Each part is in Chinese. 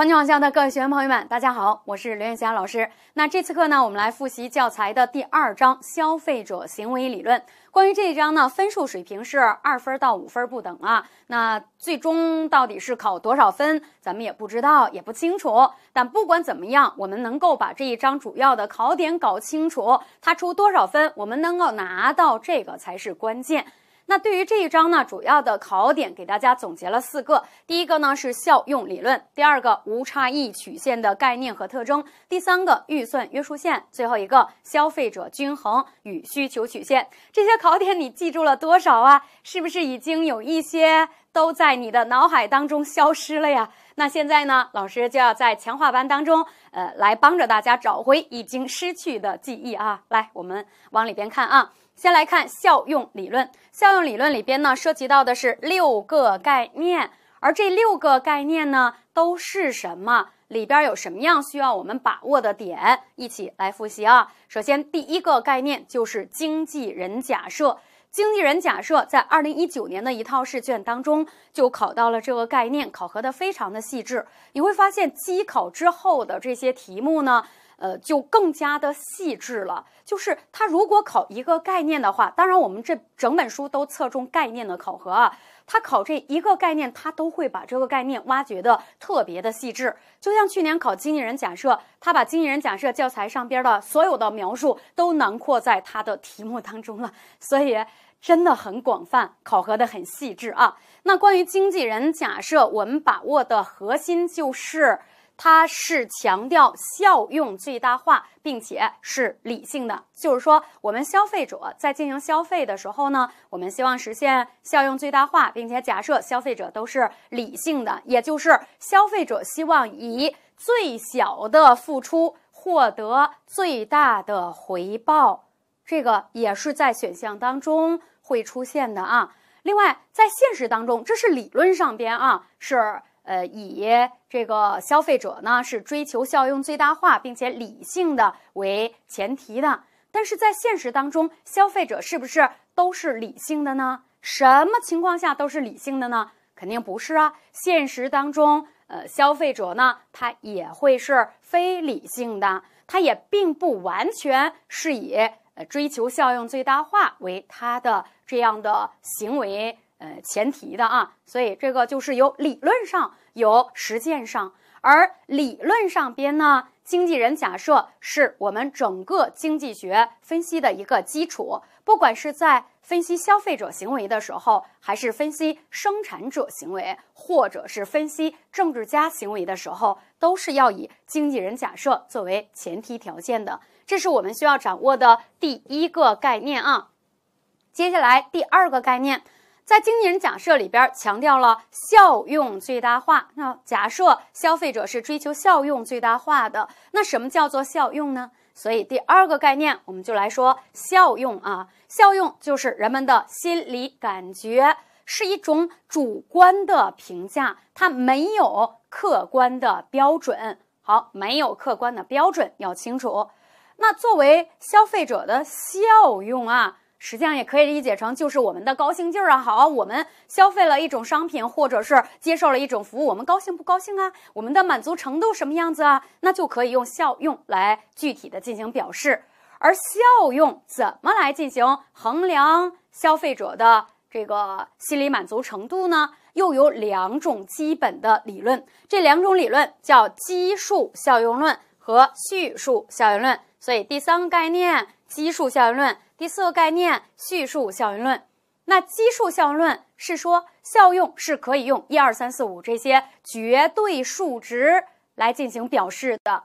环球网校的各位学员朋友们，大家好，我是刘艳霞老师。那这次课呢，我们来复习教材的第二章消费者行为理论。关于这一章呢，分数水平是二分到五分不等啊。那最终到底是考多少分，咱们也不知道，也不清楚。但不管怎么样，我们能够把这一章主要的考点搞清楚，它出多少分，我们能够拿到这个才是关键。那对于这一章呢，主要的考点给大家总结了四个。第一个呢是效用理论，第二个无差异曲线的概念和特征，第三个预算约束线，最后一个消费者均衡与需求曲线。这些考点你记住了多少啊？是不是已经有一些都在你的脑海当中消失了呀？那现在呢，老师就要在强化班当中，呃，来帮着大家找回已经失去的记忆啊！来，我们往里边看啊。先来看效用理论，效用理论里边呢涉及到的是六个概念，而这六个概念呢都是什么？里边有什么样需要我们把握的点？一起来复习啊！首先，第一个概念就是经纪人假设，经纪人假设在二零一九年的一套试卷当中就考到了这个概念，考核的非常的细致。你会发现机考之后的这些题目呢。呃，就更加的细致了。就是他如果考一个概念的话，当然我们这整本书都侧重概念的考核啊。他考这一个概念，他都会把这个概念挖掘的特别的细致。就像去年考经纪人假设，他把经纪人假设教材上边的所有的描述都囊括在他的题目当中了。所以真的很广泛，考核的很细致啊。那关于经纪人假设，我们把握的核心就是。它是强调效用最大化，并且是理性的。就是说，我们消费者在进行消费的时候呢，我们希望实现效用最大化，并且假设消费者都是理性的，也就是消费者希望以最小的付出获得最大的回报。这个也是在选项当中会出现的啊。另外，在现实当中，这是理论上边啊是。呃，以这个消费者呢是追求效用最大化并且理性的为前提的，但是在现实当中，消费者是不是都是理性的呢？什么情况下都是理性的呢？肯定不是啊！现实当中，呃，消费者呢，他也会是非理性的，他也并不完全是以呃追求效用最大化为他的这样的行为。呃，前提的啊，所以这个就是有理论上有实践上，而理论上边呢，经纪人假设是我们整个经济学分析的一个基础，不管是在分析消费者行为的时候，还是分析生产者行为，或者是分析政治家行为的时候，都是要以经纪人假设作为前提条件的。这是我们需要掌握的第一个概念啊。接下来第二个概念。在经纪人假设里边强调了效用最大化。那假设消费者是追求效用最大化的，那什么叫做效用呢？所以第二个概念我们就来说效用啊。效用就是人们的心理感觉，是一种主观的评价，它没有客观的标准。好，没有客观的标准要清楚。那作为消费者的效用啊。实际上也可以理解成，就是我们的高兴劲儿啊，好我们消费了一种商品，或者是接受了一种服务，我们高兴不高兴啊？我们的满足程度什么样子啊？那就可以用效用来具体的进行表示。而效用怎么来进行衡量消费者的这个心理满足程度呢？又有两种基本的理论，这两种理论叫基数效用论和序数效用论。所以第三个概念。基数效用论第四个概念，序数效用论。那基数效用论是说效用是可以用一二三四五这些绝对数值来进行表示的。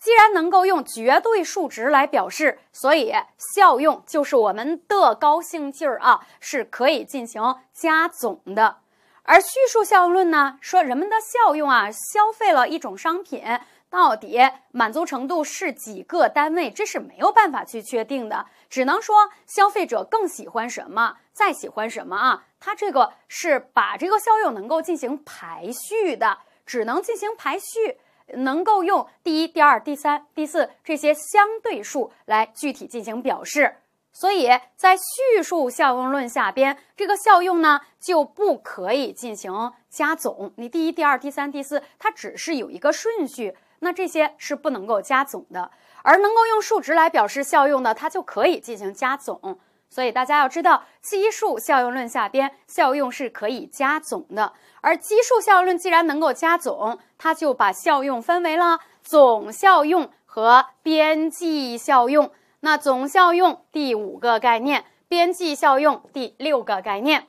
既然能够用绝对数值来表示，所以效用就是我们的高兴劲儿啊，是可以进行加总的。而叙述效用论呢，说人们的效用啊，消费了一种商品。到底满足程度是几个单位？这是没有办法去确定的，只能说消费者更喜欢什么，再喜欢什么啊？它这个是把这个效用能够进行排序的，只能进行排序，能够用第一、第二、第三、第四这些相对数来具体进行表示。所以在序数效用论下边，这个效用呢就不可以进行加总，你第一、第二、第三、第四，它只是有一个顺序。那这些是不能够加总的，而能够用数值来表示效用的，它就可以进行加总。所以大家要知道，基数效用论下边效用是可以加总的。而基数效用论既然能够加总，它就把效用分为了总效用和边际效用。那总效用第五个概念，边际效用第六个概念。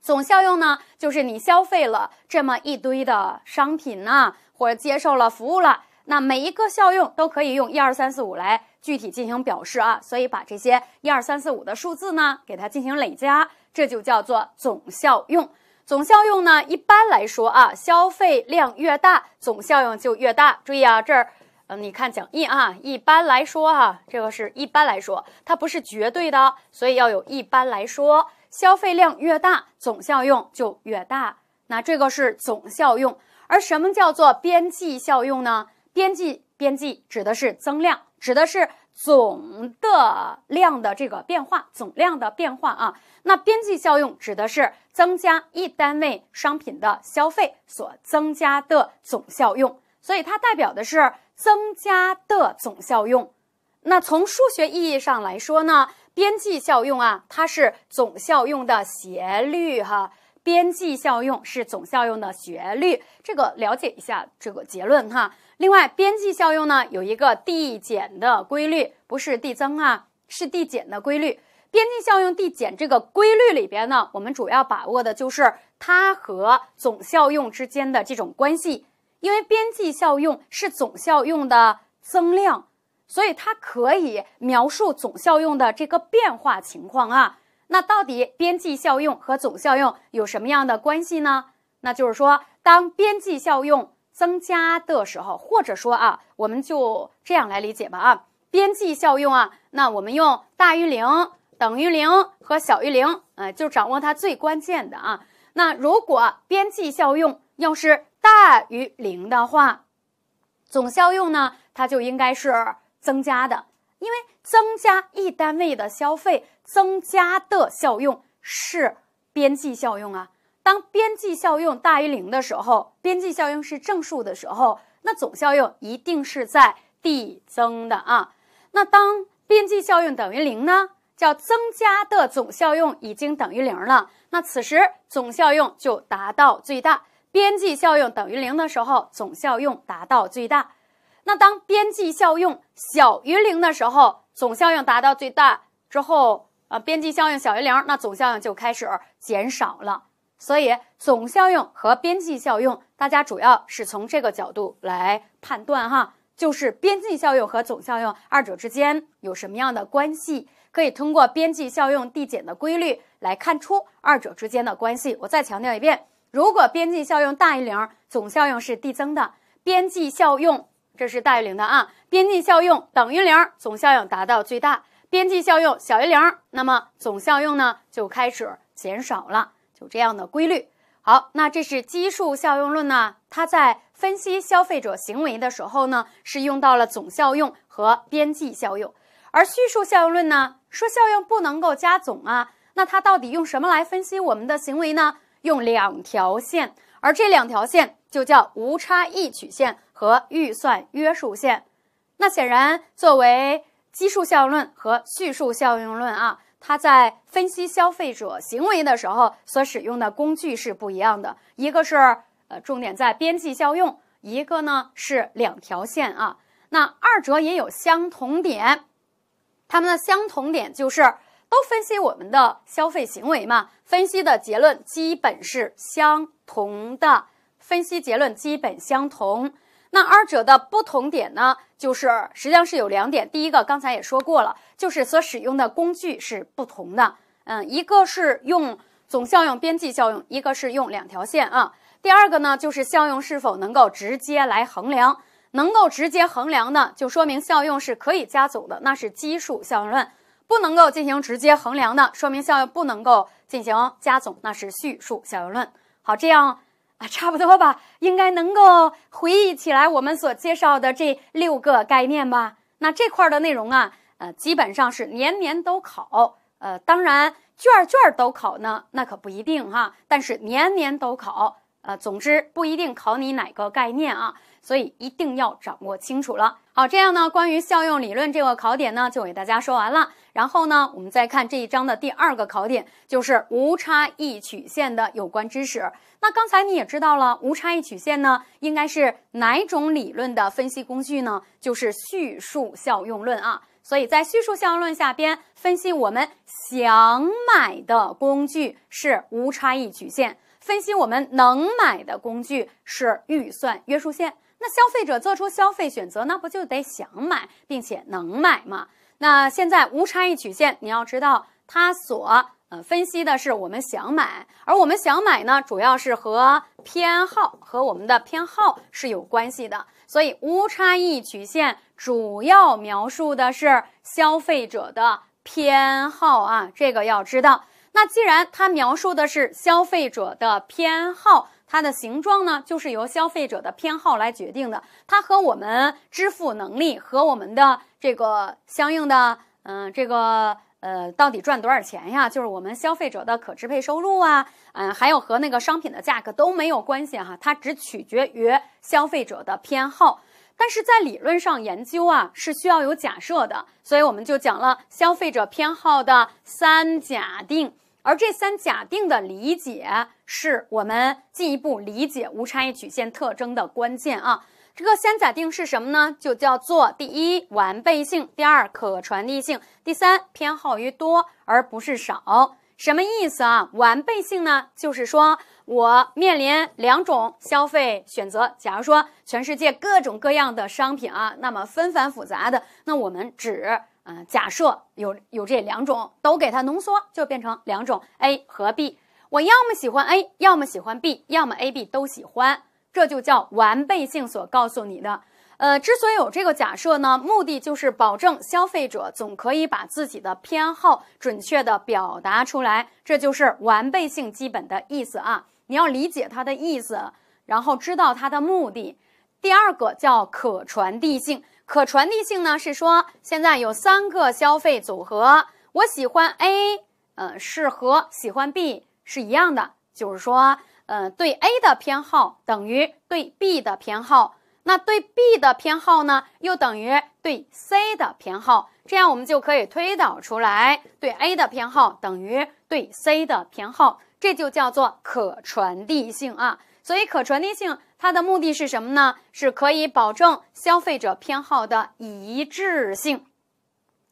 总效用呢，就是你消费了这么一堆的商品呢。或者接受了服务了，那每一个效用都可以用一二三四五来具体进行表示啊，所以把这些一二三四五的数字呢，给它进行累加，这就叫做总效用。总效用呢，一般来说啊，消费量越大，总效用就越大。注意啊，这儿，嗯，你看讲义啊，一般来说哈，这个是一般来说，它不是绝对的，所以要有一般来说，消费量越大，总效用就越大。那这个是总效用。而什么叫做边际效用呢？边际边际指的是增量，指的是总的量的这个变化，总量的变化啊。那边际效用指的是增加一单位商品的消费所增加的总效用，所以它代表的是增加的总效用。那从数学意义上来说呢，边际效用啊，它是总效用的斜率哈。边际效用是总效用的斜率，这个了解一下这个结论哈。另外，边际效用呢有一个递减的规律，不是递增啊，是递减的规律。边际效用递减这个规律里边呢，我们主要把握的就是它和总效用之间的这种关系，因为边际效用是总效用的增量，所以它可以描述总效用的这个变化情况啊。那到底边际效用和总效用有什么样的关系呢？那就是说，当边际效用增加的时候，或者说啊，我们就这样来理解吧啊，边际效用啊，那我们用大于零、等于零和小于零，呃，就掌握它最关键的啊。那如果边际效用要是大于零的话，总效用呢，它就应该是增加的，因为增加一单位的消费。增加的效用是边际效用啊。当边际效用大于零的时候，边际效用是正数的时候，那总效用一定是在递增的啊。那当边际效用等于零呢？叫增加的总效用已经等于零了。那此时总效用就达到最大。边际效用等于零的时候，总效用达到最大。那当边际效用小于零的时候，总效用达到最大之后。啊，边际效应小于零，那总效应就开始减少了。所以，总效应和边际效应，大家主要是从这个角度来判断哈，就是边际效应和总效应二者之间有什么样的关系，可以通过边际效用递减的规律来看出二者之间的关系。我再强调一遍，如果边际效用大于零，总效应是递增的；边际效用这是大于零的啊，边际效用等于零，总效应达到最大。边际效用小于零，那么总效用呢就开始减少了，就这样的规律。好，那这是基数效用论呢，它在分析消费者行为的时候呢，是用到了总效用和边际效用。而叙数效用论呢，说效用不能够加总啊，那它到底用什么来分析我们的行为呢？用两条线，而这两条线就叫无差异曲线和预算约束线。那显然作为基数效用论和序数效用论啊，它在分析消费者行为的时候所使用的工具是不一样的。一个是呃重点在边际效用，一个呢是两条线啊。那二者也有相同点，它们的相同点就是都分析我们的消费行为嘛，分析的结论基本是相同的，分析结论基本相同。那二者的不同点呢，就是实际上是有两点。第一个刚才也说过了，就是所使用的工具是不同的。嗯，一个是用总效用、边际效用，一个是用两条线啊。第二个呢，就是效用是否能够直接来衡量。能够直接衡量的，就说明效用是可以加总的，那是基数效用论；不能够进行直接衡量的，说明效用不能够进行加总，那是序数效用论。好，这样。啊，差不多吧，应该能够回忆起来我们所介绍的这六个概念吧。那这块儿的内容啊，呃，基本上是年年都考，呃，当然卷卷都考呢，那可不一定哈。但是年年都考。啊，总之不一定考你哪个概念啊，所以一定要掌握清楚了。好，这样呢，关于效用理论这个考点呢，就给大家说完了。然后呢，我们再看这一章的第二个考点，就是无差异曲线的有关知识。那刚才你也知道了，无差异曲线呢，应该是哪种理论的分析工具呢？就是叙述效用论啊。所以在叙述效用论下边分析，我们想买的工具是无差异曲线。分析我们能买的工具是预算约束线。那消费者做出消费选择，那不就得想买，并且能买吗？那现在无差异曲线，你要知道它所呃分析的是我们想买，而我们想买呢，主要是和偏好和我们的偏好是有关系的。所以无差异曲线主要描述的是消费者的偏好啊，这个要知道。那既然它描述的是消费者的偏好，它的形状呢，就是由消费者的偏好来决定的。它和我们支付能力和我们的这个相应的，嗯，这个呃，到底赚多少钱呀？就是我们消费者的可支配收入啊，嗯，还有和那个商品的价格都没有关系哈。它只取决于消费者的偏好。但是在理论上研究啊，是需要有假设的，所以我们就讲了消费者偏好的三假定。而这三假定的理解是我们进一步理解无差异曲线特征的关键啊。这个三假定是什么呢？就叫做第一完备性，第二可传递性，第三偏好于多而不是少。什么意思啊？完备性呢，就是说我面临两种消费选择，假如说全世界各种各样的商品啊，那么纷繁复杂的，那我们只。嗯，假设有有这两种，都给它浓缩，就变成两种 A 和 B。我要么喜欢 A，要么喜欢 B，要么 A、B 都喜欢，这就叫完备性所告诉你的。呃，之所以有这个假设呢，目的就是保证消费者总可以把自己的偏好准确的表达出来，这就是完备性基本的意思啊。你要理解它的意思，然后知道它的目的。第二个叫可传递性。可传递性呢，是说现在有三个消费组合，我喜欢 A，嗯，是和喜欢 B 是一样的，就是说，嗯，对 A 的偏好等于对 B 的偏好，那对 B 的偏好呢，又等于对 C 的偏好，这样我们就可以推导出来，对 A 的偏好等于对 C 的偏好，这就叫做可传递性啊，所以可传递性。它的目的是什么呢？是可以保证消费者偏好的一致性，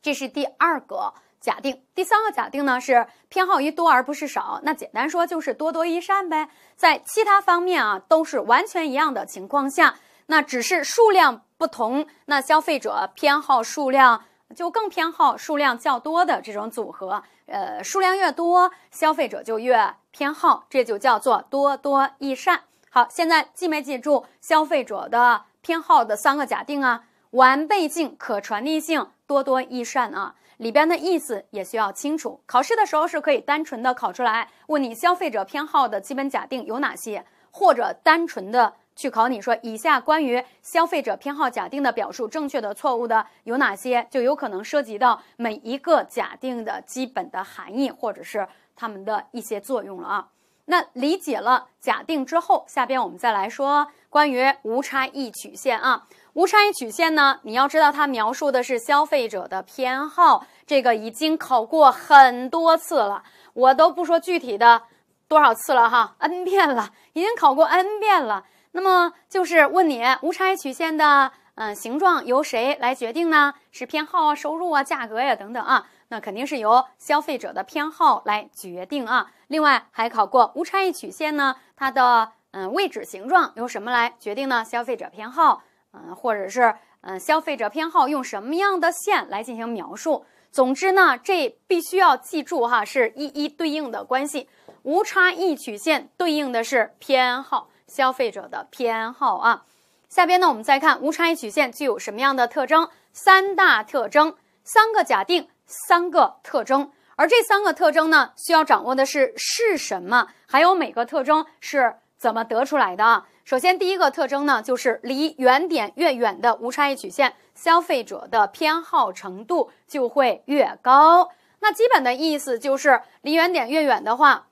这是第二个假定。第三个假定呢是偏好于多而不是少。那简单说就是多多益善呗。在其他方面啊都是完全一样的情况下，那只是数量不同，那消费者偏好数量就更偏好数量较多的这种组合。呃，数量越多，消费者就越偏好，这就叫做多多益善。好，现在记没记住消费者的偏好的三个假定啊？完备性、可传递性、多多益善啊，里边的意思也需要清楚。考试的时候是可以单纯的考出来问你消费者偏好的基本假定有哪些，或者单纯的去考你说以下关于消费者偏好假定的表述正确的、错误的有哪些，就有可能涉及到每一个假定的基本的含义或者是它们的一些作用了啊。那理解了假定之后，下边我们再来说关于无差异曲线啊。无差异曲线呢，你要知道它描述的是消费者的偏好。这个已经考过很多次了，我都不说具体的多少次了哈，n 遍了，已经考过 n 遍了。那么就是问你无差异曲线的嗯形状由谁来决定呢？是偏好啊、收入啊、价格呀等等啊。那肯定是由消费者的偏好来决定啊。另外还考过无差异曲线呢，它的嗯位置形状由什么来决定呢？消费者偏好，嗯，或者是嗯消费者偏好用什么样的线来进行描述？总之呢，这必须要记住哈，是一一对应的关系。无差异曲线对应的是偏好，消费者的偏好啊。下边呢，我们再看无差异曲线具有什么样的特征？三大特征，三个假定。三个特征，而这三个特征呢，需要掌握的是是什么？还有每个特征是怎么得出来的啊？首先，第一个特征呢，就是离原点越远的无差异曲线，消费者的偏好程度就会越高。那基本的意思就是，离原点越远的话，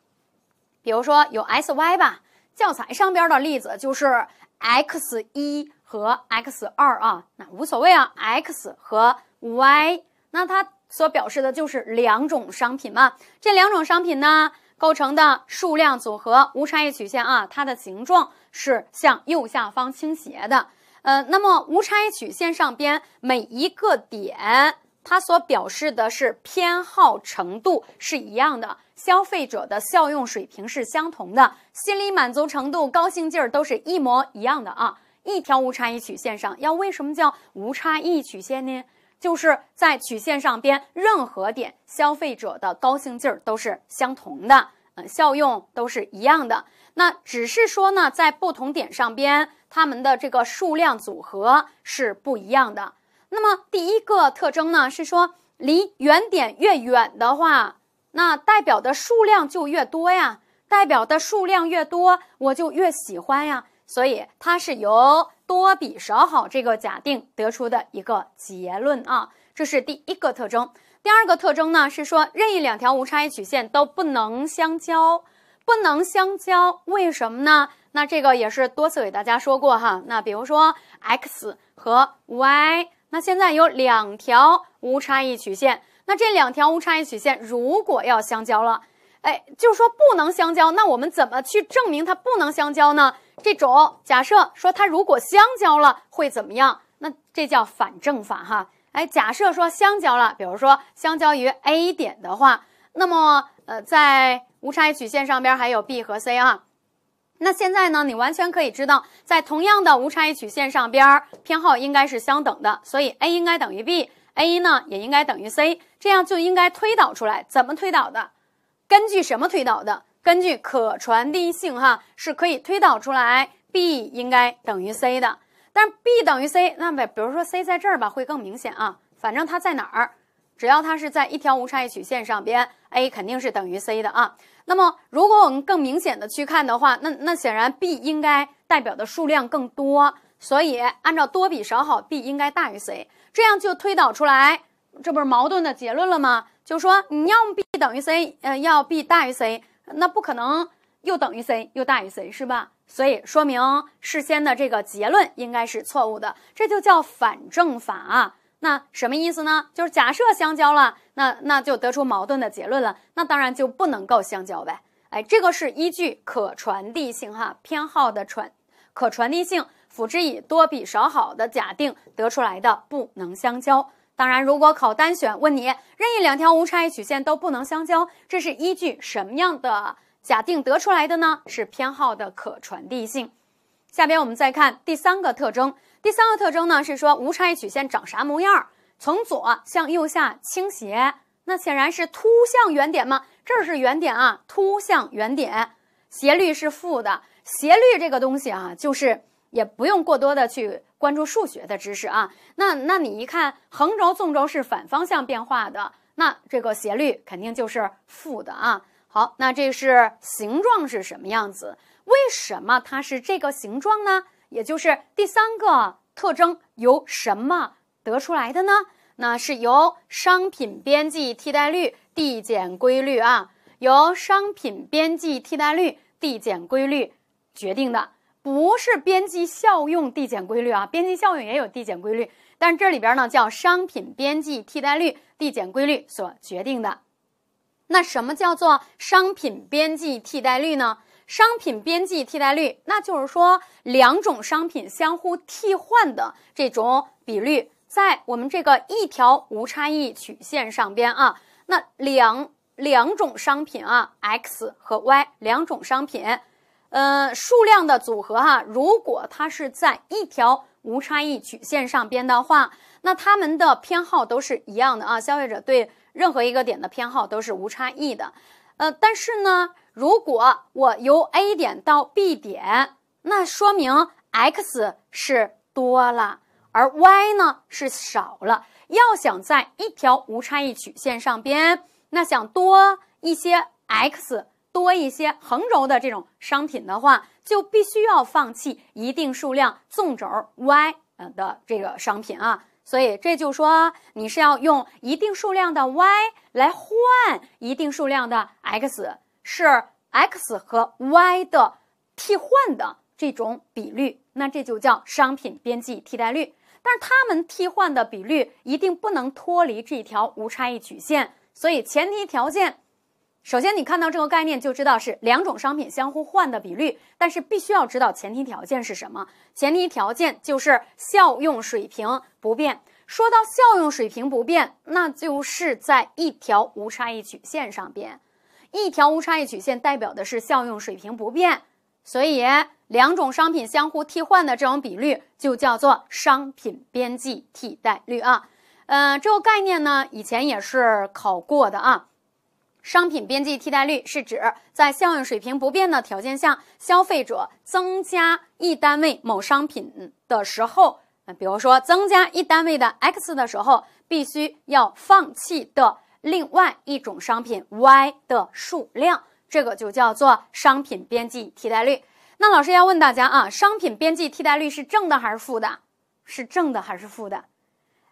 比如说有 S y 吧，教材上边的例子就是 x 一和 x 二啊，那无所谓啊，x 和 y，那它。所表示的就是两种商品嘛？这两种商品呢构成的数量组合无差异曲线啊，它的形状是向右下方倾斜的。呃，那么无差异曲线上边每一个点，它所表示的是偏好程度是一样的，消费者的效用水平是相同的，心理满足程度、高兴劲儿都是一模一样的啊。一条无差异曲线上，要为什么叫无差异曲线呢？就是在曲线上边任何点，消费者的高兴劲儿都是相同的，嗯，效用都是一样的。那只是说呢，在不同点上边，它们的这个数量组合是不一样的。那么第一个特征呢，是说离原点越远的话，那代表的数量就越多呀。代表的数量越多，我就越喜欢呀。所以它是由。多比少好这个假定得出的一个结论啊，这是第一个特征。第二个特征呢是说，任意两条无差异曲线都不能相交，不能相交，为什么呢？那这个也是多次给大家说过哈。那比如说 X 和 Y，那现在有两条无差异曲线，那这两条无差异曲线如果要相交了。哎，就是说不能相交，那我们怎么去证明它不能相交呢？这种假设说它如果相交了会怎么样？那这叫反证法哈。哎，假设说相交了，比如说相交于 A 点的话，那么呃，在无差异曲线上边还有 B 和 C 啊。那现在呢，你完全可以知道，在同样的无差异曲线上边偏好应该是相等的，所以 A 应该等于 B，A 呢也应该等于 C，这样就应该推导出来，怎么推导的？根据什么推导的？根据可传递性，哈，是可以推导出来 b 应该等于 c 的。但 b 等于 c，那么比如说 c 在这儿吧，会更明显啊。反正它在哪儿，只要它是在一条无差异曲线上边，a 肯定是等于 c 的啊。那么如果我们更明显的去看的话，那那显然 b 应该代表的数量更多，所以按照多比少好，b 应该大于 c，这样就推导出来，这不是矛盾的结论了吗？就说，你要么 b 等于 c，呃，要 b 大于 c，那不可能又等于 c 又大于 c，是吧？所以说明事先的这个结论应该是错误的，这就叫反证法。那什么意思呢？就是假设相交了，那那就得出矛盾的结论了，那当然就不能够相交呗。哎，这个是依据可传递性哈，偏好的传可传递性，辅之以多比少好的假定得出来的，不能相交。当然，如果考单选，问你任意两条无差异曲线都不能相交，这是依据什么样的假定得出来的呢？是偏好的可传递性。下边我们再看第三个特征。第三个特征呢是说无差异曲线长啥模样？从左向右下倾斜，那显然是凸向原点嘛，这是原点啊，凸向原点，斜率是负的。斜率这个东西啊，就是也不用过多的去。关注数学的知识啊，那那你一看，横轴纵轴是反方向变化的，那这个斜率肯定就是负的啊。好，那这是形状是什么样子？为什么它是这个形状呢？也就是第三个特征由什么得出来的呢？那是由商品边际替代率递减规律啊，由商品边际替代率递减规律决定的。不是边际效用递减规律啊，边际效用也有递减规律，但这里边呢叫商品边际替代率递减规律所决定的。那什么叫做商品边际替代率呢？商品边际替代率，那就是说两种商品相互替换的这种比率，在我们这个一条无差异曲线上边啊，那两两种商品啊，X 和 Y 两种商品。呃，数量的组合哈，如果它是在一条无差异曲线上边的话，那它们的偏好都是一样的啊。消费者对任何一个点的偏好都是无差异的。呃，但是呢，如果我由 A 点到 B 点，那说明 X 是多了，而 Y 呢是少了。要想在一条无差异曲线上边，那想多一些 X。多一些横轴的这种商品的话，就必须要放弃一定数量纵轴 y 呃的这个商品啊。所以这就说你是要用一定数量的 y 来换一定数量的 x，是 x 和 y 的替换的这种比率，那这就叫商品边际替代率。但是它们替换的比率一定不能脱离这条无差异曲线，所以前提条件。首先，你看到这个概念就知道是两种商品相互换的比率，但是必须要知道前提条件是什么。前提条件就是效用水平不变。说到效用水平不变，那就是在一条无差异曲线上边。一条无差异曲线代表的是效用水平不变，所以两种商品相互替换的这种比率就叫做商品边际替代率啊。嗯，这个概念呢，以前也是考过的啊。商品边际替代率是指在效用水平不变的条件下，消费者增加一单位某商品的时候，嗯，比如说增加一单位的 X 的时候，必须要放弃的另外一种商品 Y 的数量，这个就叫做商品边际替代率。那老师要问大家啊，商品边际替代率是正的还是负的？是正的还是负的？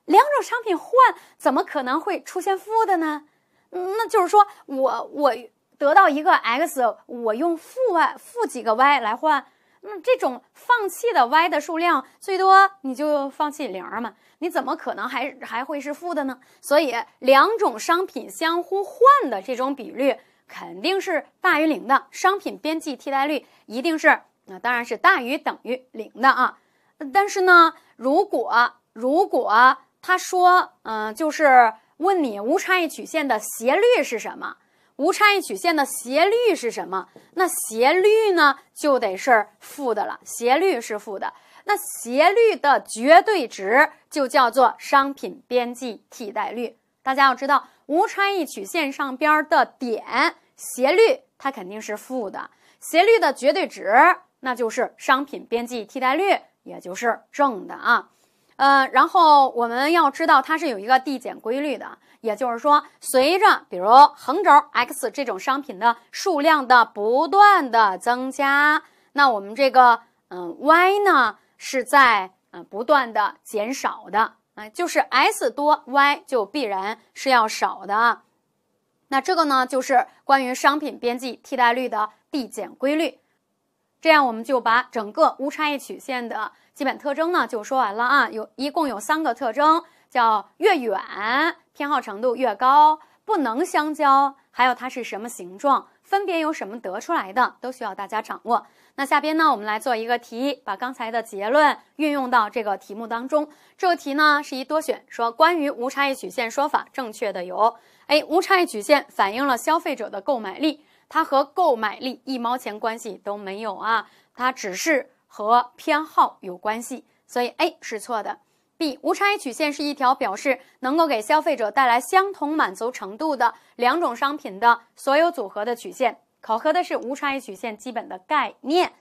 两种商品换怎么可能会出现负的呢？那就是说，我我得到一个 x，我用负 y 负几个 y 来换，那这种放弃的 y 的数量最多你就放弃零嘛，你怎么可能还还会是负的呢？所以两种商品相互换的这种比率肯定是大于零的，商品边际替代率一定是，那当然是大于等于零的啊。但是呢，如果如果他说，嗯，就是。问你无差异曲线的斜率是什么？无差异曲线的斜率是什么？那斜率呢，就得是负的了。斜率是负的，那斜率的绝对值就叫做商品边际替代率。大家要知道，无差异曲线上边的点，斜率它肯定是负的，斜率的绝对值那就是商品边际替代率，也就是正的啊。呃，然后我们要知道它是有一个递减规律的，也就是说，随着比如横轴 x 这种商品的数量的不断的增加，那我们这个嗯 y 呢是在嗯不断的减少的，嗯，就是 s 多 y 就必然是要少的。那这个呢就是关于商品边际替代率的递减规律，这样我们就把整个无差异曲线的。基本特征呢就说完了啊，有一共有三个特征，叫越远偏好程度越高，不能相交，还有它是什么形状，分别由什么得出来的，都需要大家掌握。那下边呢，我们来做一个题，把刚才的结论运用到这个题目当中。这个题呢是一多选，说关于无差异曲线说法正确的有：A，无差异曲线反映了消费者的购买力，它和购买力一毛钱关系都没有啊，它只是。和偏好有关系，所以 A 是错的。B 无差异曲线是一条表示能够给消费者带来相同满足程度的两种商品的所有组合的曲线，考核的是无差异曲线基本的概念。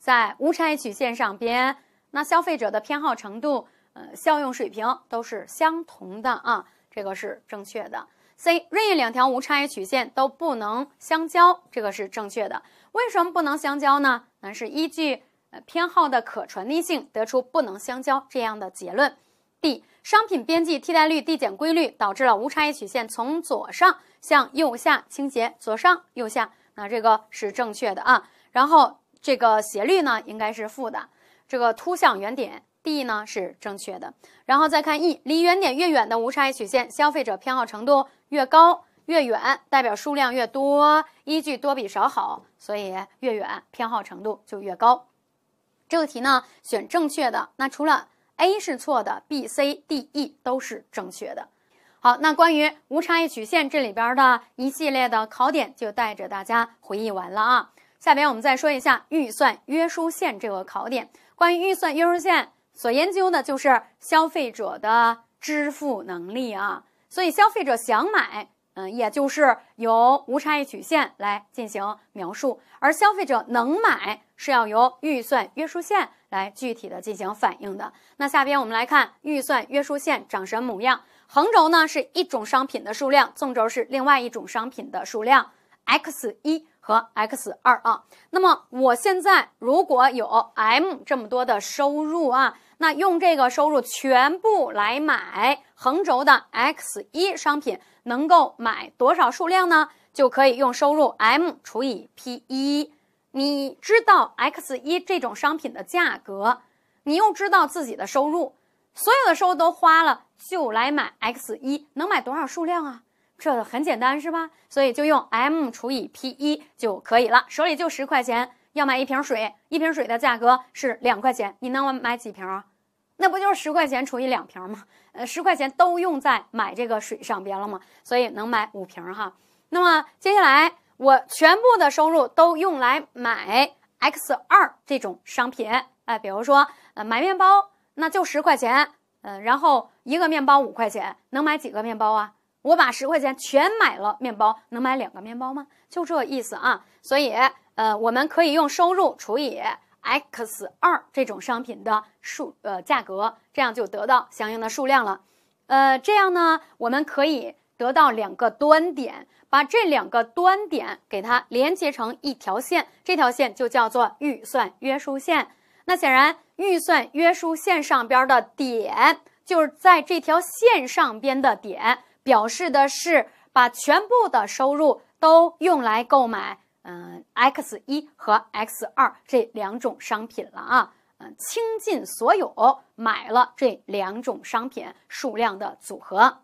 在无差异曲线上边，那消费者的偏好程度、呃效用水平都是相同的啊，这个是正确的。C 任意两条无差异曲线都不能相交，这个是正确的。为什么不能相交呢？那是依据。偏好的可传递性得出不能相交这样的结论。D 商品边际替代率递减规律导致了无差异曲线从左上向右下倾斜左上右下那这个是正确的啊。然后这个斜率呢应该是负的。这个凸向原点 D 呢是正确的。然后再看 E 离原点越远的无差异曲线消费者偏好程度越高。越远代表数量越多，依据多比少好，所以越远偏好程度就越高。这个题呢，选正确的。那除了 A 是错的，B、C、D、E 都是正确的。好，那关于无差异曲线这里边的一系列的考点，就带着大家回忆完了啊。下边我们再说一下预算约束线这个考点。关于预算约束线所研究的就是消费者的支付能力啊，所以消费者想买。嗯，也就是由无差异曲线来进行描述，而消费者能买是要由预算约束线来具体的进行反映的。那下边我们来看预算约束线长什么模样。横轴呢是一种商品的数量，纵轴是另外一种商品的数量，X 一和 X 二啊。那么我现在如果有 M 这么多的收入啊。那用这个收入全部来买横轴的 x 一商品，能够买多少数量呢？就可以用收入 m 除以 p 一。你知道 x 一这种商品的价格，你又知道自己的收入，所有的收入都花了，就来买 x 一，能买多少数量啊？这很简单是吧？所以就用 m 除以 p 一就可以了。手里就十块钱。要买一瓶水，一瓶水的价格是两块钱，你能买几瓶啊？那不就是十块钱除以两瓶吗？呃，十块钱都用在买这个水上边了吗？所以能买五瓶哈。那么接下来我全部的收入都用来买 x 二这种商品，哎，比如说呃买面包，那就十块钱，嗯，然后一个面包五块钱，能买几个面包啊？我把十块钱全买了面包，能买两个面包吗？就这意思啊，所以。呃，我们可以用收入除以 x 二这种商品的数呃价格，这样就得到相应的数量了。呃，这样呢，我们可以得到两个端点，把这两个端点给它连接成一条线，这条线就叫做预算约束线。那显然，预算约束线上边的点就是在这条线上边的点，表示的是把全部的收入都用来购买。嗯，x 一和 x 二这两种商品了啊，嗯，倾尽所有买了这两种商品数量的组合，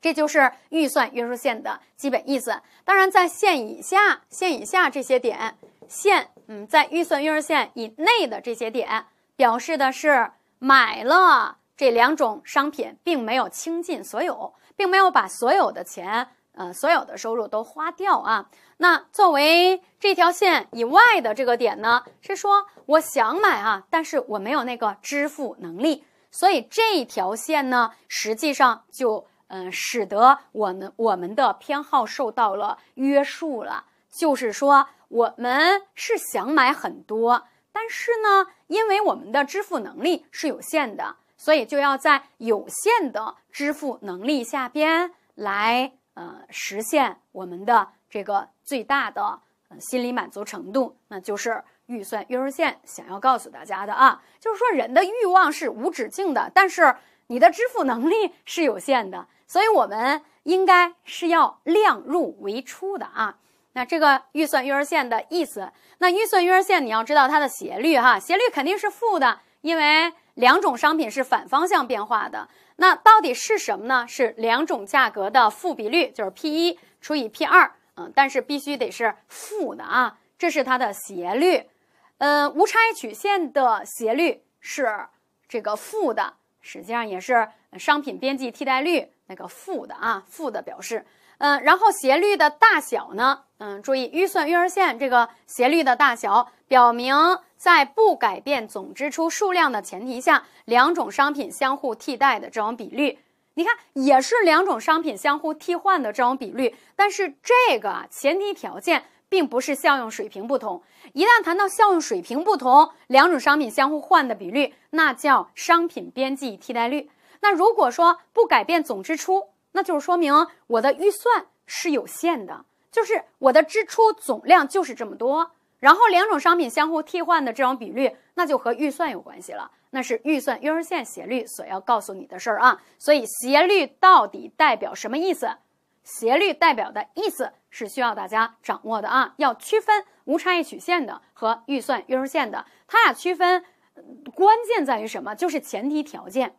这就是预算约束线的基本意思。当然，在线以下，线以下这些点，线，嗯，在预算约束线以内的这些点，表示的是买了这两种商品，并没有倾尽所有，并没有把所有的钱，呃，所有的收入都花掉啊。那作为这条线以外的这个点呢，是说我想买啊，但是我没有那个支付能力，所以这条线呢，实际上就嗯，使得我们我们的偏好受到了约束了。就是说，我们是想买很多，但是呢，因为我们的支付能力是有限的，所以就要在有限的支付能力下边来呃，实现我们的。这个最大的心理满足程度，那就是预算约束线想要告诉大家的啊，就是说人的欲望是无止境的，但是你的支付能力 是有限的，所以我们应该是要量入为出的啊。那这个预算约束线的意思，那预算约束线你要知道它的斜率哈，斜率肯定是负的，因为两种商品是反方向变化的。那到底是什么呢？是两种价格的负比率，就是 P 一除以 P 二。嗯，但是必须得是负的啊，这是它的斜率。嗯，无差异曲线的斜率是这个负的，实际上也是商品边际替代率那个负的啊，负的表示。嗯，然后斜率的大小呢，嗯，注意预算月束线这个斜率的大小，表明在不改变总支出数量的前提下，两种商品相互替代的这种比率。你看，也是两种商品相互替换的这种比率，但是这个啊前提条件并不是效用水平不同。一旦谈到效用水平不同，两种商品相互换的比率，那叫商品边际替代率。那如果说不改变总支出，那就是说明我的预算是有限的，就是我的支出总量就是这么多。然后两种商品相互替换的这种比率，那就和预算有关系了，那是预算约束线斜率所要告诉你的事儿啊。所以斜率到底代表什么意思？斜率代表的意思是需要大家掌握的啊。要区分无差异曲线的和预算约束线的，它俩区分关键在于什么？就是前提条件。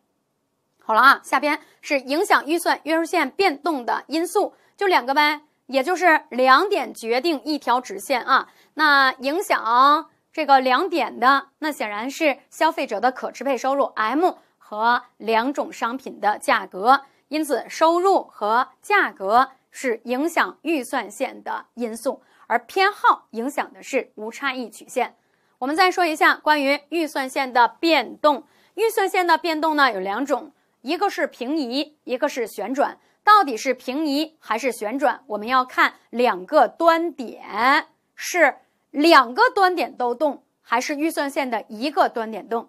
好了啊，下边是影响预算约束线变动的因素，就两个呗，也就是两点决定一条直线啊。那影响这个两点的，那显然是消费者的可支配收入 M 和两种商品的价格，因此收入和价格是影响预算线的因素，而偏好影响的是无差异曲线。我们再说一下关于预算线的变动，预算线的变动呢有两种，一个是平移，一个是旋转。到底是平移还是旋转，我们要看两个端点是。两个端点都动，还是预算线的一个端点动？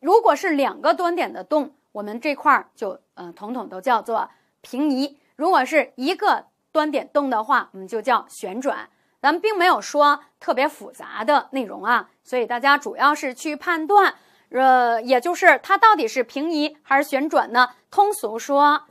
如果是两个端点的动，我们这块儿就呃统统都叫做平移；如果是一个端点动的话，我们就叫旋转。咱们并没有说特别复杂的内容啊，所以大家主要是去判断，呃，也就是它到底是平移还是旋转呢？通俗说。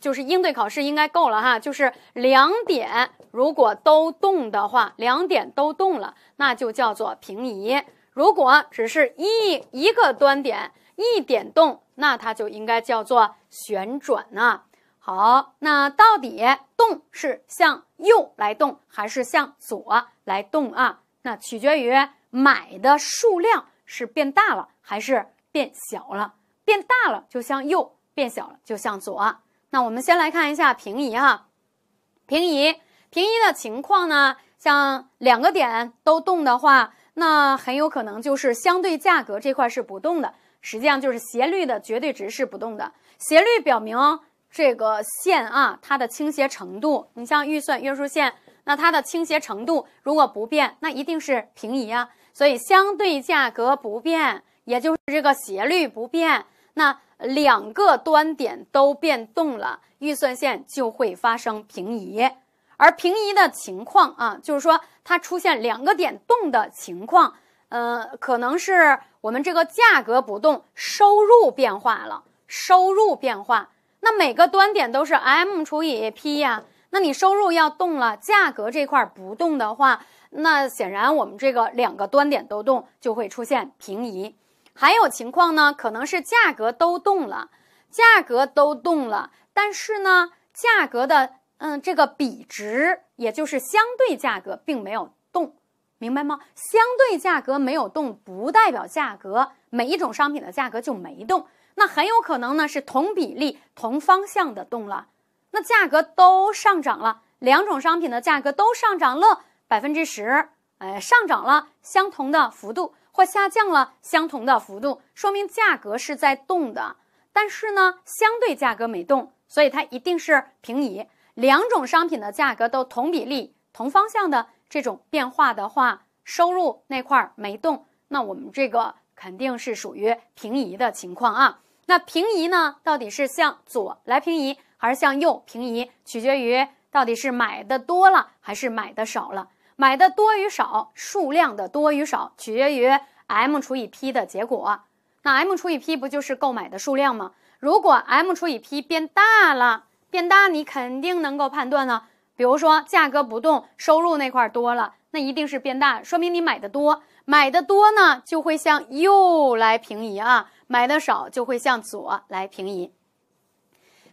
就是应对考试应该够了哈。就是两点，如果都动的话，两点都动了，那就叫做平移。如果只是一一个端点一点动，那它就应该叫做旋转啊。好，那到底动是向右来动还是向左来动啊？那取决于买的数量是变大了还是变小了。变大了就向右，变小了就向左那我们先来看一下平移哈，平移平移的情况呢，像两个点都动的话，那很有可能就是相对价格这块是不动的，实际上就是斜率的绝对值是不动的。斜率表明这个线啊它的倾斜程度，你像预算约束线，那它的倾斜程度如果不变，那一定是平移啊。所以相对价格不变，也就是这个斜率不变，那。两个端点都变动了，预算线就会发生平移。而平移的情况啊，就是说它出现两个点动的情况。呃，可能是我们这个价格不动，收入变化了。收入变化，那每个端点都是 M 除以 P 呀。那你收入要动了，价格这块不动的话，那显然我们这个两个端点都动，就会出现平移。还有情况呢，可能是价格都动了，价格都动了，但是呢，价格的嗯这个比值，也就是相对价格并没有动，明白吗？相对价格没有动，不代表价格每一种商品的价格就没动，那很有可能呢是同比例、同方向的动了，那价格都上涨了，两种商品的价格都上涨了百分之十，哎，上涨了相同的幅度。或下降了相同的幅度，说明价格是在动的，但是呢，相对价格没动，所以它一定是平移。两种商品的价格都同比例、同方向的这种变化的话，收入那块儿没动，那我们这个肯定是属于平移的情况啊。那平移呢，到底是向左来平移，还是向右平移，取决于到底是买的多了还是买的少了。买的多与少，数量的多与少取决于 m 除以 p 的结果。那 m 除以 p 不就是购买的数量吗？如果 m 除以 p 变大了，变大你肯定能够判断呢。比如说价格不动，收入那块多了，那一定是变大，说明你买的多。买的多呢，就会向右来平移啊；买的少就会向左来平移。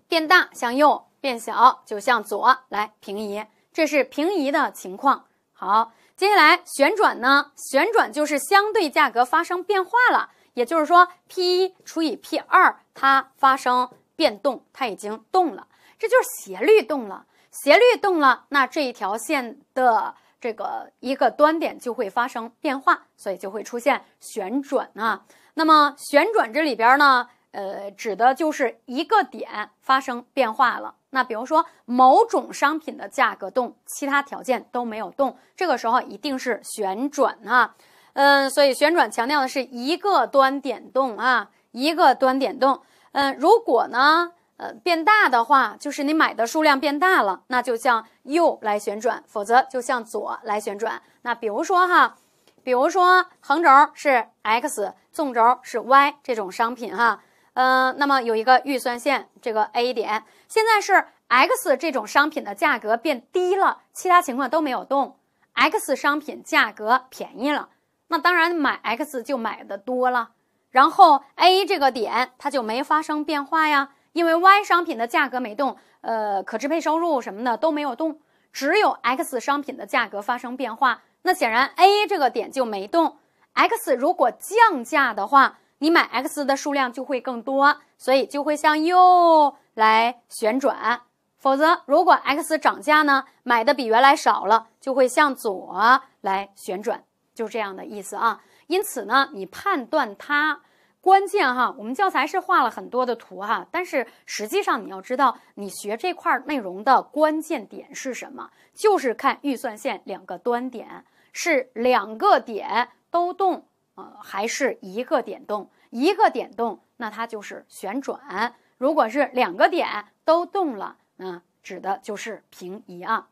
变大向右，变小就向左来平移。这是平移的情况。好，接下来旋转呢？旋转就是相对价格发生变化了，也就是说，P 一除以 P 二它发生变动，它已经动了，这就是斜率动了。斜率动了，那这一条线的这个一个端点就会发生变化，所以就会出现旋转啊。那么旋转这里边呢，呃，指的就是一个点发生变化了。那比如说某种商品的价格动，其他条件都没有动，这个时候一定是旋转啊，嗯，所以旋转强调的是一个端点动啊，一个端点动，嗯，如果呢，呃变大的话，就是你买的数量变大了，那就向右来旋转，否则就向左来旋转。那比如说哈，比如说横轴是 x，纵轴是 y 这种商品哈。嗯，那么有一个预算线，这个 A 点，现在是 X 这种商品的价格变低了，其他情况都没有动。X 商品价格便宜了，那当然买 X 就买的多了。然后 A 这个点它就没发生变化呀，因为 Y 商品的价格没动，呃，可支配收入什么的都没有动，只有 X 商品的价格发生变化。那显然 A 这个点就没动。X 如果降价的话。你买 x 的数量就会更多，所以就会向右来旋转。否则，如果 x 涨价呢，买的比原来少了，就会向左来旋转。就这样的意思啊。因此呢，你判断它关键哈，我们教材是画了很多的图哈，但是实际上你要知道，你学这块内容的关键点是什么，就是看预算线两个端点是两个点都动。呃，还是一个点动，一个点动，那它就是旋转。如果是两个点都动了，那指的就是平移啊。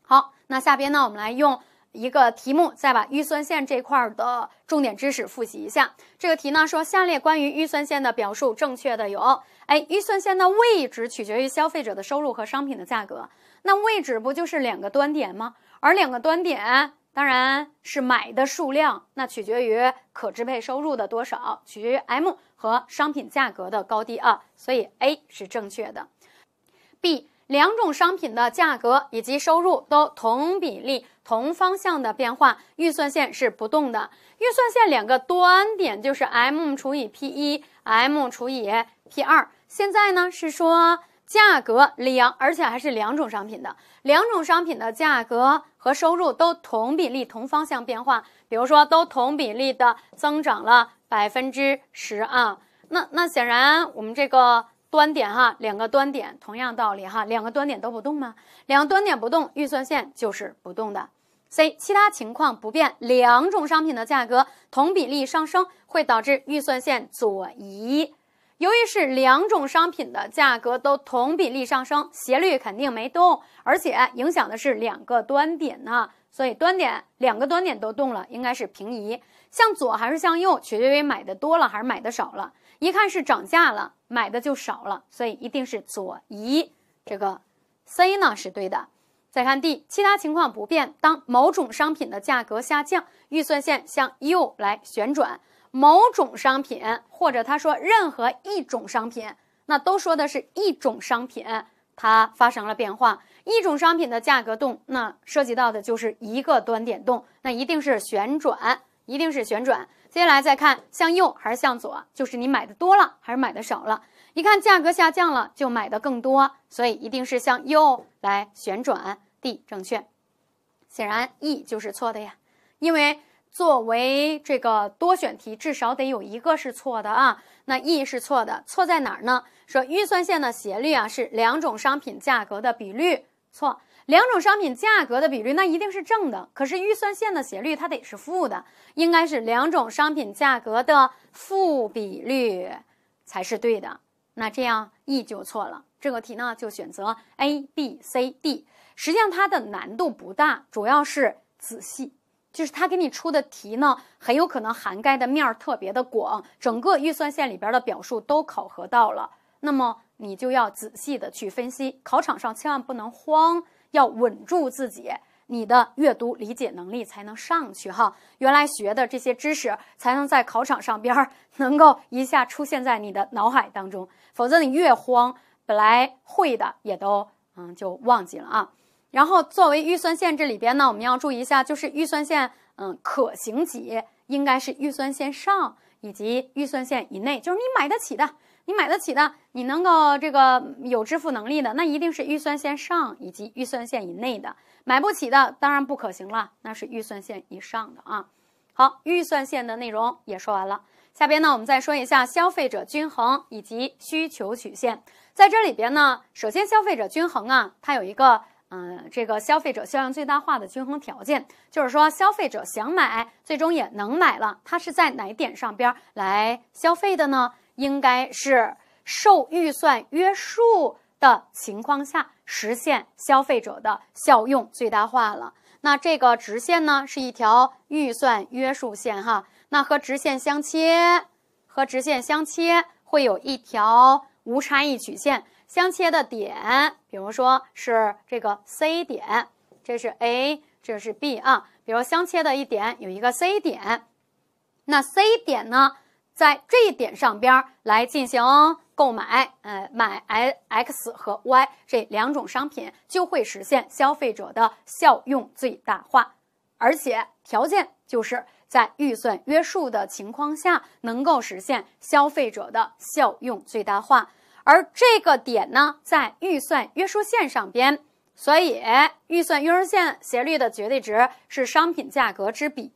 好，那下边呢，我们来用一个题目，再把预算线这块儿的重点知识复习一下。这个题呢说，下列关于预算线的表述正确的有，哎，预算线的位置取决于消费者的收入和商品的价格。那位置不就是两个端点吗？而两个端点。当然是买的数量，那取决于可支配收入的多少，取决于 M 和商品价格的高低啊，所以 A 是正确的。B 两种商品的价格以及收入都同比例同方向的变化，预算线是不动的。预算线两个端点就是 M 除以 P 一，M 除以 P 二。现在呢是说。价格两，而且还是两种商品的，两种商品的价格和收入都同比例同方向变化，比如说都同比例的增长了百分之十啊。那那显然我们这个端点哈，两个端点同样道理哈，两个端点都不动吗？两个端点不动，预算线就是不动的。C 其他情况不变，两种商品的价格同比例上升，会导致预算线左移。由于是两种商品的价格都同比例上升，斜率肯定没动，而且影响的是两个端点呢，所以端点两个端点都动了，应该是平移，向左还是向右取决于买的多了还是买的少了，一看是涨价了，买的就少了，所以一定是左移，这个 C 呢是对的。再看 D，其他情况不变，当某种商品的价格下降，预算线向右来旋转。某种商品，或者他说任何一种商品，那都说的是一种商品，它发生了变化。一种商品的价格动，那涉及到的就是一个端点动，那一定是旋转，一定是旋转。接下来再看向右还是向左，就是你买的多了还是买的少了。一看价格下降了，就买的更多，所以一定是向右来旋转。D 正确，显然 E 就是错的呀，因为。作为这个多选题，至少得有一个是错的啊。那 E 是错的，错在哪儿呢？说预算线的斜率啊是两种商品价格的比率，错。两种商品价格的比率那一定是正的，可是预算线的斜率它得是负的，应该是两种商品价格的负比率才是对的。那这样 E 就错了。这个题呢就选择 A、B、C、D。实际上它的难度不大，主要是仔细。就是他给你出的题呢，很有可能涵盖的面儿特别的广，整个预算线里边的表述都考核到了。那么你就要仔细的去分析，考场上千万不能慌，要稳住自己，你的阅读理解能力才能上去哈。原来学的这些知识才能在考场上边儿能够一下出现在你的脑海当中，否则你越慌，本来会的也都嗯就忘记了啊。然后作为预算线这里边呢，我们要注意一下，就是预算线，嗯，可行级应该是预算线上以及预算线以内，就是你买得起的，你买得起的，你能够这个有支付能力的，那一定是预算线上以及预算线以内的，买不起的当然不可行了，那是预算线以上的啊。好，预算线的内容也说完了，下边呢我们再说一下消费者均衡以及需求曲线，在这里边呢，首先消费者均衡啊，它有一个。嗯，这个消费者效用最大化的均衡条件，就是说消费者想买，最终也能买了。他是在哪点上边来消费的呢？应该是受预算约束的情况下，实现消费者的效用最大化了。那这个直线呢，是一条预算约束线哈。那和直线相切，和直线相切会有一条无差异曲线。相切的点，比如说是这个 C 点，这是 A，这是 B 啊。比如相切的一点有一个 C 点，那 C 点呢，在这一点上边来进行购买，呃，买 x 和 y 这两种商品，就会实现消费者的效用最大化。而且条件就是在预算约束的情况下，能够实现消费者的效用最大化。而这个点呢，在预算约束线上边，所以预算约束线斜率的绝对值是商品价格之比，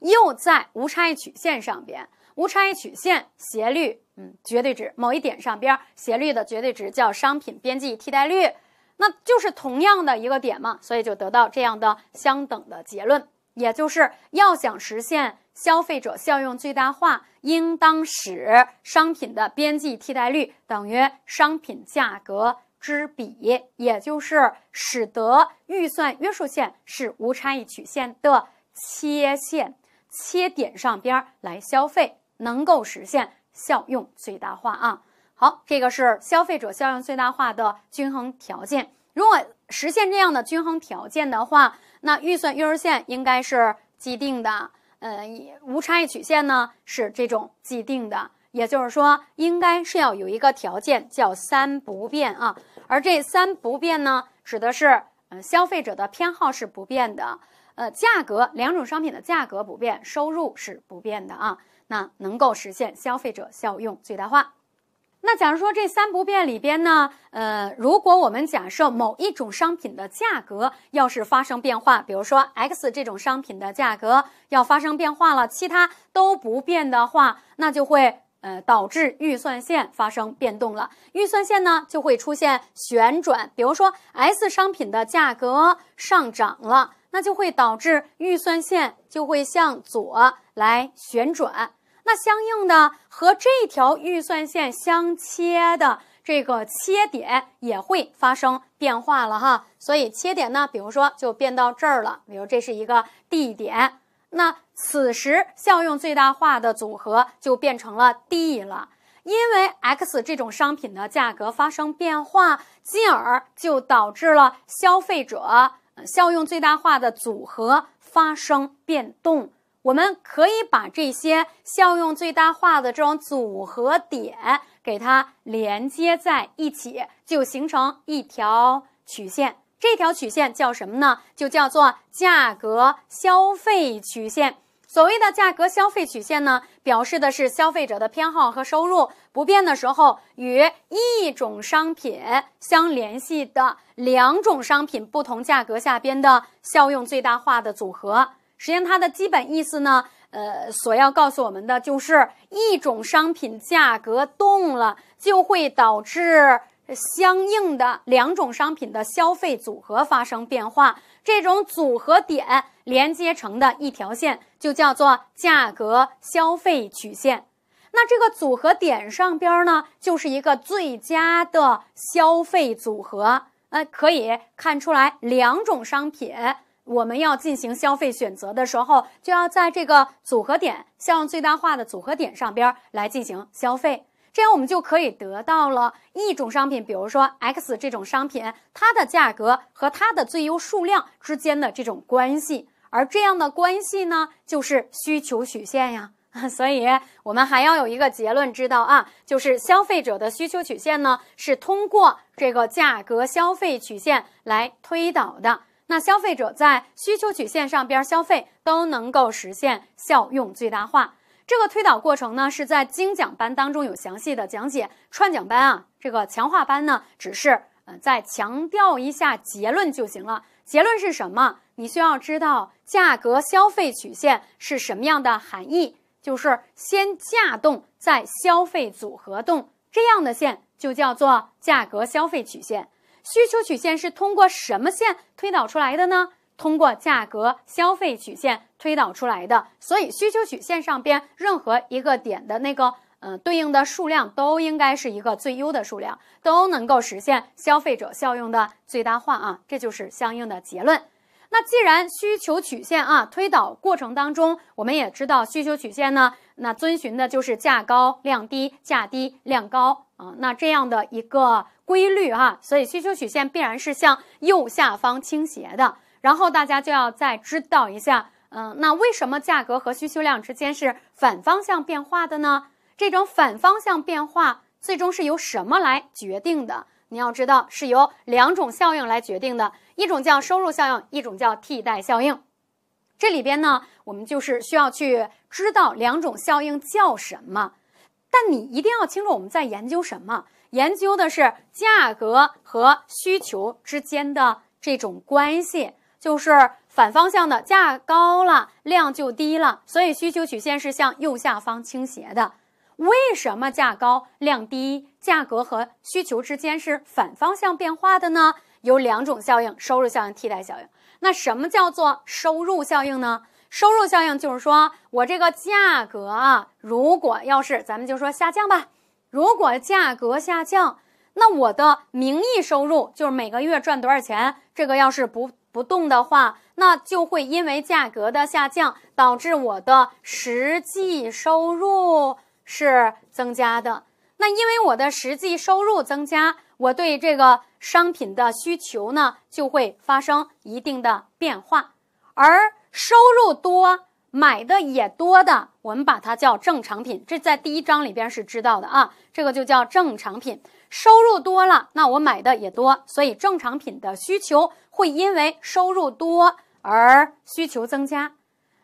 又在无差异曲线上边，无差异曲线斜率，嗯，绝对值某一点上边斜率的绝对值叫商品边际替代率，那就是同样的一个点嘛，所以就得到这样的相等的结论，也就是要想实现。消费者效用最大化应当使商品的边际替代率等于商品价格之比，也就是使得预算约束线是无差异曲线的切线切点上边来消费，能够实现效用最大化啊。好，这个是消费者效用最大化的均衡条件。如果实现这样的均衡条件的话，那预算约束线应该是既定的。呃，无差异曲线呢是这种既定的，也就是说，应该是要有一个条件叫三不变啊。而这三不变呢，指的是，呃，消费者的偏好是不变的，呃，价格两种商品的价格不变，收入是不变的啊，那能够实现消费者效用最大化。那假如说这三不变里边呢，呃，如果我们假设某一种商品的价格要是发生变化，比如说 X 这种商品的价格要发生变化了，其他都不变的话，那就会呃导致预算线发生变动了。预算线呢就会出现旋转。比如说 S 商品的价格上涨了，那就会导致预算线就会向左来旋转。那相应的和这条预算线相切的这个切点也会发生变化了哈，所以切点呢，比如说就变到这儿了，比如这是一个 D 点，那此时效用最大化的组合就变成了 D 了，因为 X 这种商品的价格发生变化，进而就导致了消费者效用最大化的组合发生变动。我们可以把这些效用最大化的这种组合点给它连接在一起，就形成一条曲线。这条曲线叫什么呢？就叫做价格消费曲线。所谓的价格消费曲线呢，表示的是消费者的偏好和收入不变的时候，与一种商品相联系的两种商品不同价格下边的效用最大化的组合。实际上，它的基本意思呢，呃，所要告诉我们的就是一种商品价格动了，就会导致相应的两种商品的消费组合发生变化。这种组合点连接成的一条线，就叫做价格消费曲线。那这个组合点上边呢，就是一个最佳的消费组合。呃，可以看出来两种商品。我们要进行消费选择的时候，就要在这个组合点效用最大化的组合点上边来进行消费，这样我们就可以得到了一种商品，比如说 X 这种商品，它的价格和它的最优数量之间的这种关系。而这样的关系呢，就是需求曲线呀。所以我们还要有一个结论知道啊，就是消费者的需求曲线呢，是通过这个价格消费曲线来推导的。那消费者在需求曲线上边消费都能够实现效用最大化。这个推导过程呢，是在精讲班当中有详细的讲解。串讲班啊，这个强化班呢，只是呃再强调一下结论就行了。结论是什么？你需要知道价格消费曲线是什么样的含义，就是先价动再消费组合动这样的线就叫做价格消费曲线。需求曲线是通过什么线推导出来的呢？通过价格消费曲线推导出来的。所以需求曲线上边任何一个点的那个，嗯，对应的数量都应该是一个最优的数量，都能够实现消费者效用的最大化啊。这就是相应的结论。那既然需求曲线啊，推导过程当中，我们也知道需求曲线呢，那遵循的就是价高量低，价低量高啊，那这样的一个规律哈，所以需求曲线必然是向右下方倾斜的。然后大家就要再知道一下，嗯，那为什么价格和需求量之间是反方向变化的呢？这种反方向变化最终是由什么来决定的？你要知道，是由两种效应来决定的。一种叫收入效应，一种叫替代效应。这里边呢，我们就是需要去知道两种效应叫什么。但你一定要清楚我们在研究什么，研究的是价格和需求之间的这种关系，就是反方向的，价高了量就低了，所以需求曲线是向右下方倾斜的。为什么价高量低，价格和需求之间是反方向变化的呢？有两种效应，收入效应、替代效应。那什么叫做收入效应呢？收入效应就是说我这个价格啊，如果要是咱们就说下降吧，如果价格下降，那我的名义收入就是每个月赚多少钱，这个要是不不动的话，那就会因为价格的下降导致我的实际收入是增加的。那因为我的实际收入增加。我对这个商品的需求呢，就会发生一定的变化。而收入多买的也多的，我们把它叫正常品。这在第一章里边是知道的啊，这个就叫正常品。收入多了，那我买的也多，所以正常品的需求会因为收入多而需求增加。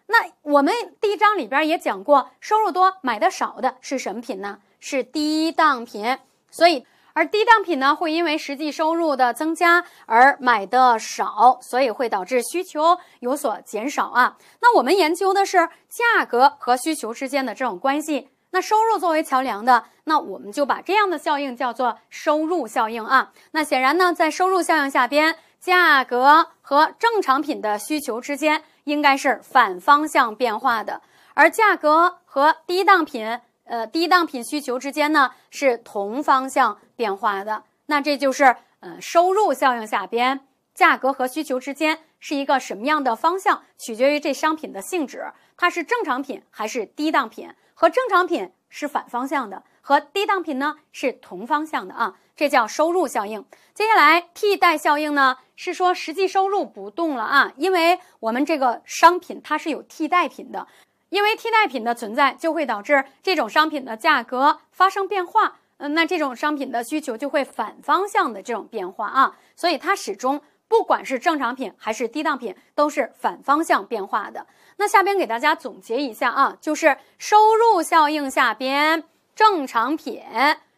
那我们第一章里边也讲过，收入多买的少的是什么品呢？是低档品。所以。而低档品呢，会因为实际收入的增加而买的少，所以会导致需求有所减少啊。那我们研究的是价格和需求之间的这种关系。那收入作为桥梁的，那我们就把这样的效应叫做收入效应啊。那显然呢，在收入效应下边，价格和正常品的需求之间应该是反方向变化的，而价格和低档品。呃，低档品需求之间呢是同方向变化的，那这就是呃收入效应下边价格和需求之间是一个什么样的方向，取决于这商品的性质，它是正常品还是低档品，和正常品是反方向的，和低档品呢是同方向的啊，这叫收入效应。接下来替代效应呢是说实际收入不动了啊，因为我们这个商品它是有替代品的。因为替代品的存在，就会导致这种商品的价格发生变化。嗯，那这种商品的需求就会反方向的这种变化啊。所以它始终不管是正常品还是低档品，都是反方向变化的。那下边给大家总结一下啊，就是收入效应下边正常品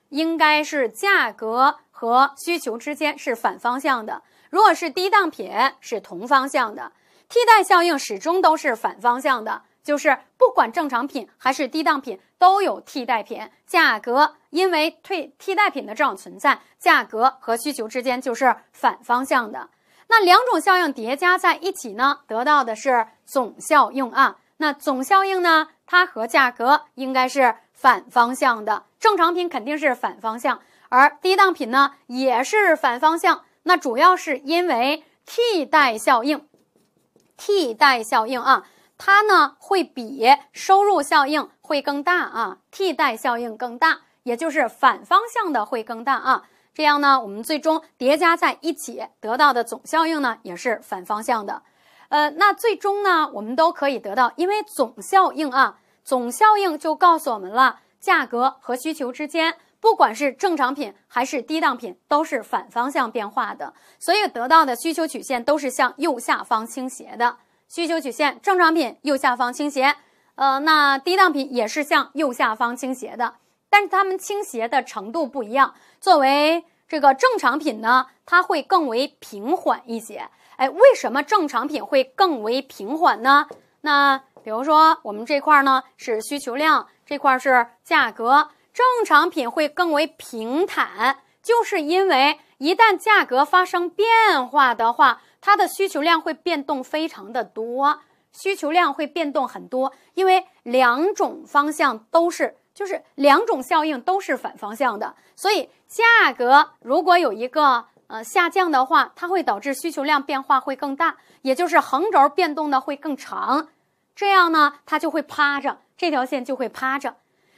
应该是价格和需求之间是反方向的，如果是低档品是同方向的。替代效应始终都是反方向的。就是不管正常品还是低档品，都有替代品。价格因为退替代品的这种存在，价格和需求之间就是反方向的。那两种效应叠加在一起呢，得到的是总效应啊。那总效应呢，它和价格应该是反方向的。正常品肯定是反方向，而低档品呢也是反方向。那主要是因为替代效应，替代效应啊。它呢会比收入效应会更大啊，替代效应更大，也就是反方向的会更大啊。这样呢，我们最终叠加在一起得到的总效应呢，也是反方向的。呃，那最终呢，我们都可以得到，因为总效应啊，总效应就告诉我们了，价格和需求之间，不管是正常品还是低档品，都是反方向变化的，所以得到的需求曲线都是向右下方倾斜的。需求曲线，正常品右下方倾斜，呃，那低档品也是向右下方倾斜的，但是它们倾斜的程度不一样。作为这个正常品呢，它会更为平缓一些。哎，为什么正常品会更为平缓呢？那比如说我们这块呢是需求量，这块是价格，正常品会更为平坦，就是因为一旦价格发生变化的话。它的需求量会变动非常的多，需求量会变动很多，因为两种方向都是，就是两种效应都是反方向的，所以价格如果有一个呃下降的话，它会导致需求量变化会更大，也就是横轴变动的会更长，这样呢，它就会趴着，这条线就会趴着。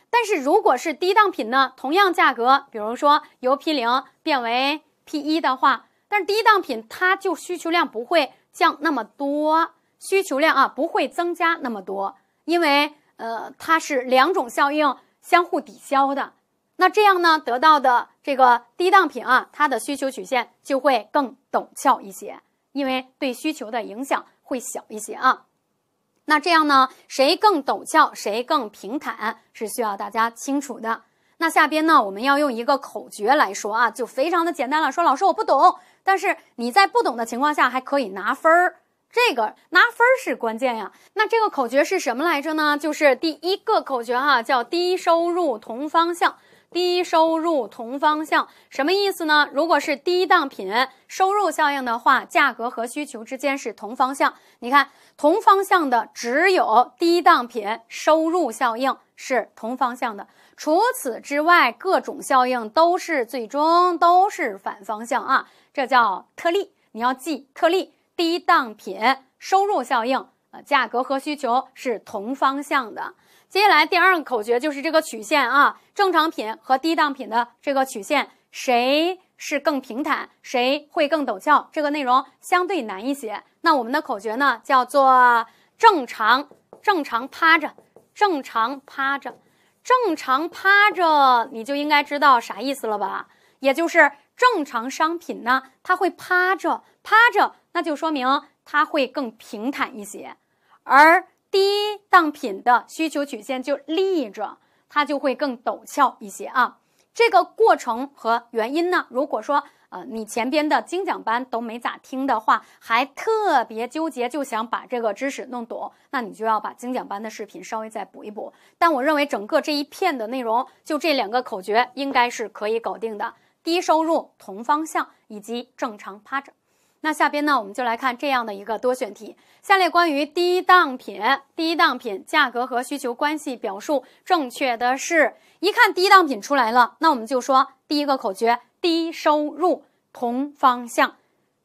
但是如果是低档品呢，同样价格，比如说由 P 零变为 P 一的话。但是低档品它就需求量不会降那么多，需求量啊不会增加那么多，因为呃它是两种效应相互抵消的。那这样呢，得到的这个低档品啊，它的需求曲线就会更陡峭一些，因为对需求的影响会小一些啊。那这样呢，谁更陡峭，谁更平坦，是需要大家清楚的。那下边呢，我们要用一个口诀来说啊，就非常的简单了。说老师我不懂。但是你在不懂的情况下还可以拿分儿，这个拿分儿是关键呀。那这个口诀是什么来着呢？就是第一个口诀哈，叫低收入同方向。低收入同方向什么意思呢？如果是低档品收入效应的话，价格和需求之间是同方向。你看同方向的只有低档品收入效应是同方向的，除此之外各种效应都是最终都是反方向啊。这叫特例，你要记特例。低档品收入效应，呃，价格和需求是同方向的。接下来第二个口诀就是这个曲线啊，正常品和低档品的这个曲线，谁是更平坦，谁会更陡峭？这个内容相对难一些。那我们的口诀呢，叫做正常正常趴着，正常趴着，正常趴着，你就应该知道啥意思了吧？也就是。正常商品呢，它会趴着趴着，那就说明它会更平坦一些；而低档品的需求曲线就立着，它就会更陡峭一些啊。这个过程和原因呢，如果说呃你前边的精讲班都没咋听的话，还特别纠结就想把这个知识弄懂，那你就要把精讲班的视频稍微再补一补。但我认为整个这一片的内容，就这两个口诀应该是可以搞定的。低收入同方向以及正常趴着，那下边呢我们就来看这样的一个多选题。下列关于低档品、低档品价格和需求关系表述正确的是？一看低档品出来了，那我们就说第一个口诀：低收入同方向。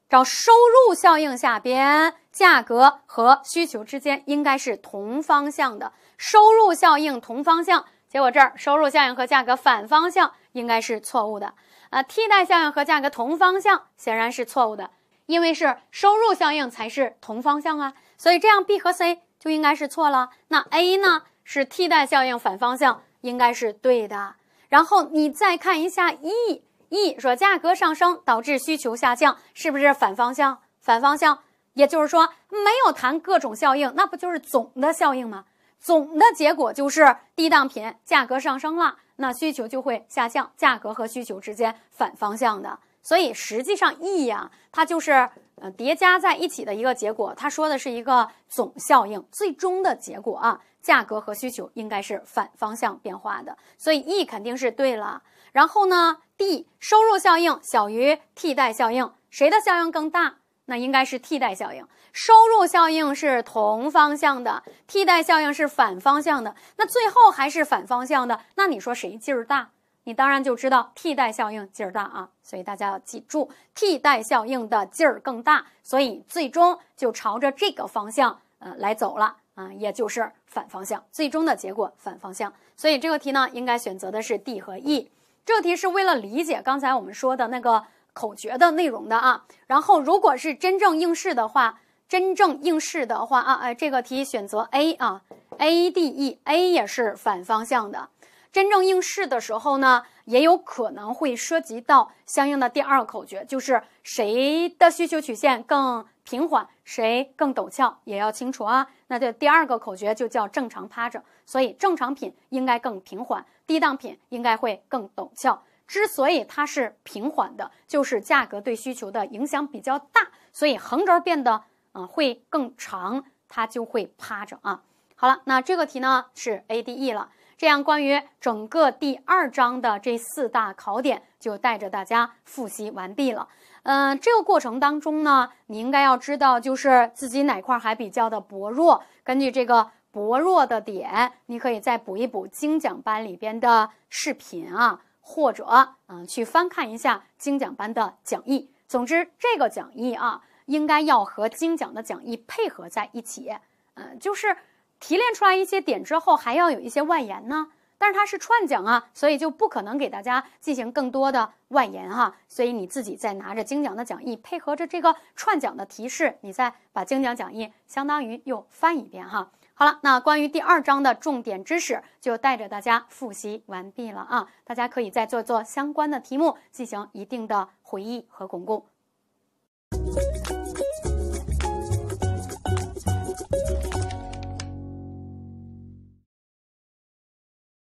找收入效应，下边价格和需求之间应该是同方向的，收入效应同方向，结果这儿收入效应和价格反方向，应该是错误的。啊，替代效应和价格同方向显然是错误的，因为是收入效应才是同方向啊。所以这样 B 和 C 就应该是错了。那 A 呢？是替代效应反方向，应该是对的。然后你再看一下 E，E 说价格上升导致需求下降，是不是反方向？反方向，也就是说没有谈各种效应，那不就是总的效应吗？总的结果就是低档品价格上升了。那需求就会下降，价格和需求之间反方向的，所以实际上 E 呀，它就是呃叠加在一起的一个结果，它说的是一个总效应，最终的结果啊，价格和需求应该是反方向变化的，所以 E 肯定是对了。然后呢，D 收入效应小于替代效应，谁的效应更大？那应该是替代效应，收入效应是同方向的，替代效应是反方向的，那最后还是反方向的。那你说谁劲儿大？你当然就知道替代效应劲儿大啊。所以大家要记住，替代效应的劲儿更大，所以最终就朝着这个方向呃来走了啊，也就是反方向。最终的结果反方向，所以这个题呢应该选择的是 D 和 E。这个题是为了理解刚才我们说的那个。口诀的内容的啊，然后如果是真正应试的话，真正应试的话啊，哎，这个题选择 A 啊，A D E A 也是反方向的。真正应试的时候呢，也有可能会涉及到相应的第二个口诀，就是谁的需求曲线更平缓，谁更陡峭，也要清楚啊。那这第二个口诀就叫正常趴着，所以正常品应该更平缓，低档品应该会更陡峭。之所以它是平缓的，就是价格对需求的影响比较大，所以横轴变得啊会更长，它就会趴着啊。好了，那这个题呢是 A D E 了。这样关于整个第二章的这四大考点就带着大家复习完毕了。嗯，这个过程当中呢，你应该要知道就是自己哪块还比较的薄弱，根据这个薄弱的点，你可以再补一补精讲班里边的视频啊。或者啊，去翻看一下精讲班的讲义。总之，这个讲义啊，应该要和精讲的讲义配合在一起。嗯，就是提炼出来一些点之后，还要有一些外延呢。但是它是串讲啊，所以就不可能给大家进行更多的外延哈。所以你自己再拿着精讲的讲义，配合着这个串讲的提示，你再把精讲讲义相当于又翻一遍哈。好了，那关于第二章的重点知识就带着大家复习完毕了啊！大家可以再做做相关的题目，进行一定的回忆和巩固。